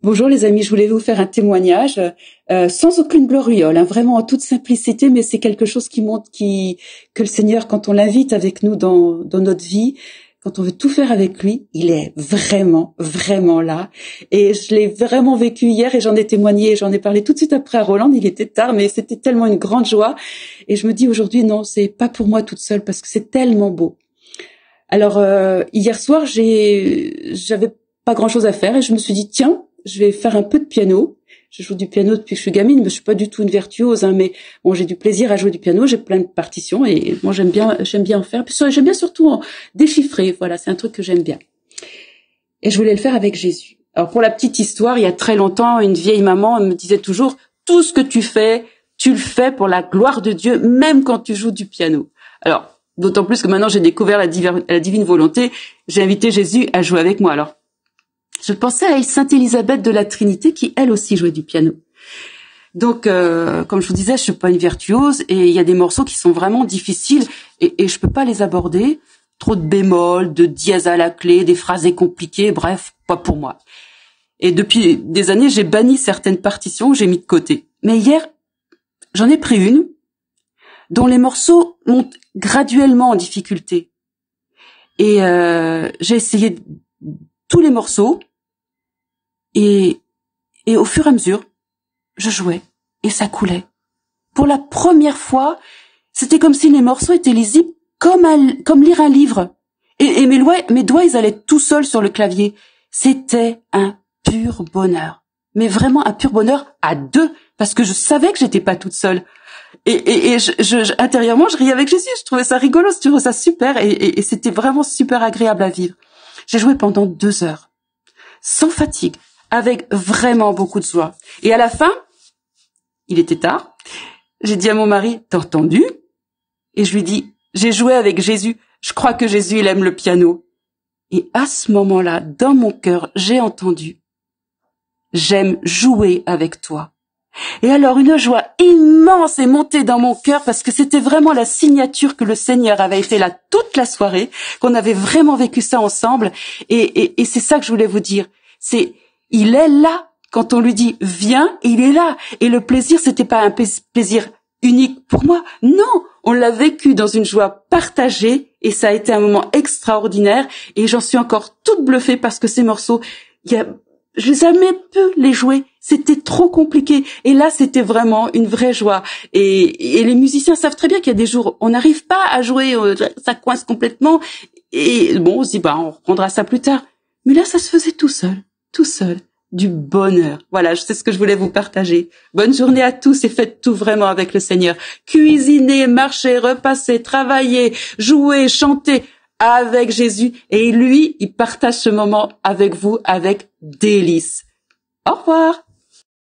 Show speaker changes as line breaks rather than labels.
Bonjour les amis, je voulais vous faire un témoignage euh, euh, sans aucune gloriole, hein, vraiment en toute simplicité, mais c'est quelque chose qui montre qui, que le Seigneur, quand on l'invite avec nous dans, notre vie, quand on veut tout faire avec lui, il est vraiment, vraiment là. Et je l'ai vraiment vécu hier et j'en ai témoigné, j'en ai parlé tout de suite après à Roland, il était tard, mais c'était tellement une grande joie. Et je me dis aujourd'hui, non, c'est pas pour moi toute seule parce que c'est tellement beau. Alors, euh, hier soir, j'ai, j'avais pas grand chose à faire et je me suis dit, tiens, je vais faire un peu de piano. Je joue du piano depuis que je suis gamine, mais je suis pas du tout une virtuose. Hein. mais bon, j'ai du plaisir à jouer du piano. J'ai plein de partitions et moi j'aime bien, j'aime bien en faire. J'aime bien surtout en déchiffrer. Voilà, c'est un truc que j'aime bien. Et je voulais le faire avec Jésus. Alors pour la petite histoire, il y a très longtemps, une vieille maman me disait toujours tout ce que tu fais, tu le fais pour la gloire de Dieu, même quand tu joues du piano. Alors d'autant plus que maintenant j'ai découvert la, divine volonté. J'ai invité Jésus à jouer avec moi. Alors je pensais à Sainte Élisabeth de la Trinité qui elle aussi jouait du piano. Donc, euh, comme je vous disais, je suis pas une virtuose et il y a des morceaux qui sont vraiment difficiles et, et je peux pas les aborder. Trop de bémols, de dièses à la clé, des phrases compliquées, bref, pas pour moi. Et depuis des années, j'ai banni certaines partitions, j'ai mis de côté. Mais hier, j'en ai pris une dont les morceaux montent graduellement en difficulté. Et euh, j'ai essayé tous les morceaux et, au fur et à mesure, je jouais et ça coulait. Pour la première fois, c'était comme si les morceaux étaient lisibles comme, comme lire un livre. Et, mes, doigts, mes doigts, ils allaient tout seuls sur le clavier. C'était un pur bonheur. Mais vraiment un pur bonheur à deux, parce que je savais que j'étais pas toute seule. Et, et, je, je, intérieurement, je riais avec Jésus. Je trouvais ça rigolo, je trouvais ça super, et c'était vraiment super agréable à vivre. J'ai joué pendant deux heures, sans fatigue, avec vraiment beaucoup de joie. Et à la fin, il était tard, j'ai dit à mon mari, t'as entendu Et je lui dis, j'ai joué avec Jésus, je crois que Jésus, il aime le piano. Et à ce moment-là, dans mon cœur, j'ai entendu, j'aime jouer avec toi. Et alors une joie immense est montée dans mon cœur parce que c'était vraiment la signature que le Seigneur avait été là toute la soirée, qu'on avait vraiment vécu ça ensemble. et c'est ça que je voulais vous dire. C'est il est là. Quand on lui dit viens, il est là. Et le plaisir, c'était pas un plaisir unique pour moi. Non, on l'a vécu dans une joie partagée et ça a été un moment extraordinaire et j'en suis encore toute bluffée parce que ces morceaux, y a, jamais pu les jouer. C'était trop compliqué. Et là, c'était vraiment une vraie joie. Et, et les musiciens savent très bien qu'il y a des jours, on n'arrive pas à jouer, ça coince complètement. Et bon, on se dit, bah, on reprendra ça plus tard. Mais là, ça se faisait tout seul du bonheur. Voilà, c'est ce que je voulais vous partager. Bonne journée à tous et faites tout vraiment avec le Seigneur. Cuisinez, marchez, repassez, travaillez, jouez, chantez avec Jésus et lui, il partage ce moment avec vous avec délice. Au revoir.